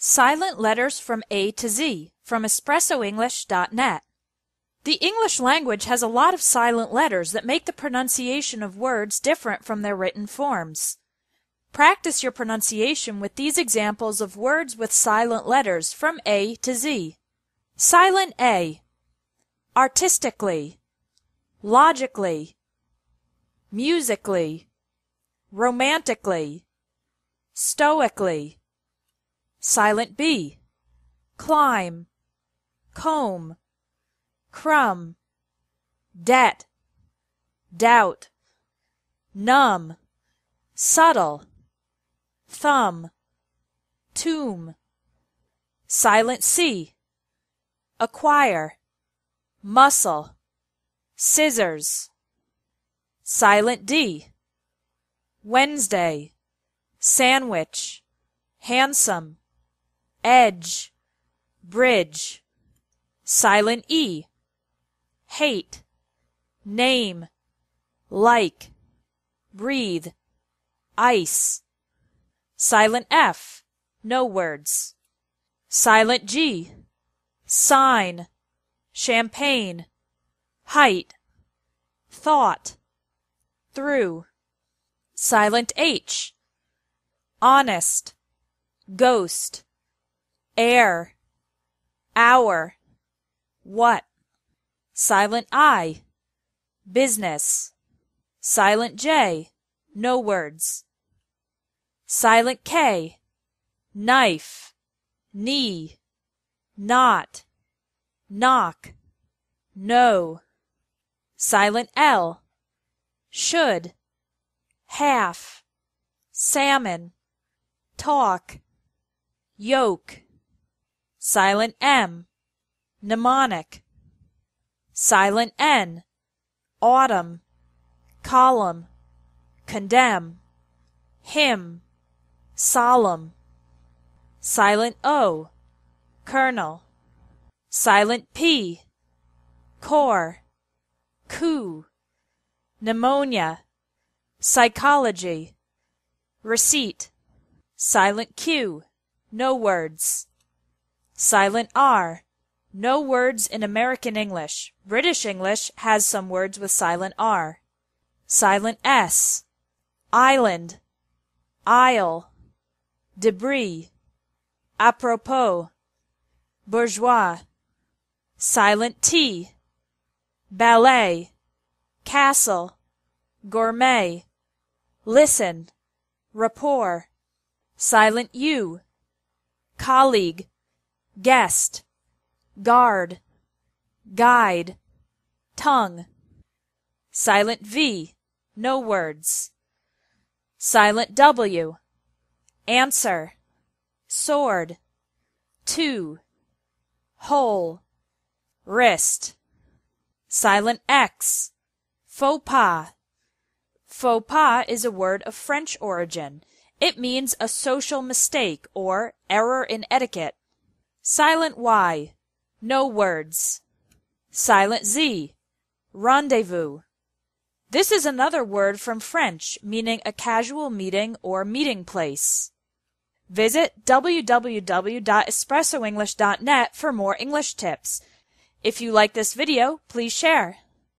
Silent Letters from A to Z from EspressoEnglish.net. The English language has a lot of silent letters that make the pronunciation of words different from their written forms. Practice your pronunciation with these examples of words with silent letters from A to Z. Silent A. Artistically. Logically. Musically. Romantically. Stoically. Silent B. Climb, comb, crumb, debt, doubt, numb, subtle, thumb, tomb, silent C, acquire, muscle, scissors, silent D, Wednesday, sandwich, handsome, edge, bridge, silent E, hate, name, like, breathe, ice, silent F, no words, silent G, sign, champagne, height, thought, through, silent H, honest, ghost, air, hour, what, silent I, business, silent J, no words, silent K, knife, knee, not, knock, no, silent L, should, half, salmon, talk, yoke, silent M, mnemonic, silent N, autumn, column, condemn, hymn, solemn, silent O, colonel, silent P, core, coup, pneumonia, psychology, receipt, silent Q, no words. Silent R. No words in American English. British English has some words with silent R. Silent S. Island. Isle. Debris. Apropos. Bourgeois. Silent T. Ballet. Castle. Gourmet. Listen. Rapport. Silent U. Colleague guest, guard, guide, tongue. Silent V, no words. Silent W, answer, sword, two, hole, wrist. Silent X, faux pas. Faux pas is a word of French origin. It means a social mistake or error in etiquette Silent Y. No words. Silent Z. Rendezvous. This is another word from French meaning a casual meeting or meeting place. Visit www.espressoenglish.net for more English tips. If you like this video, please share.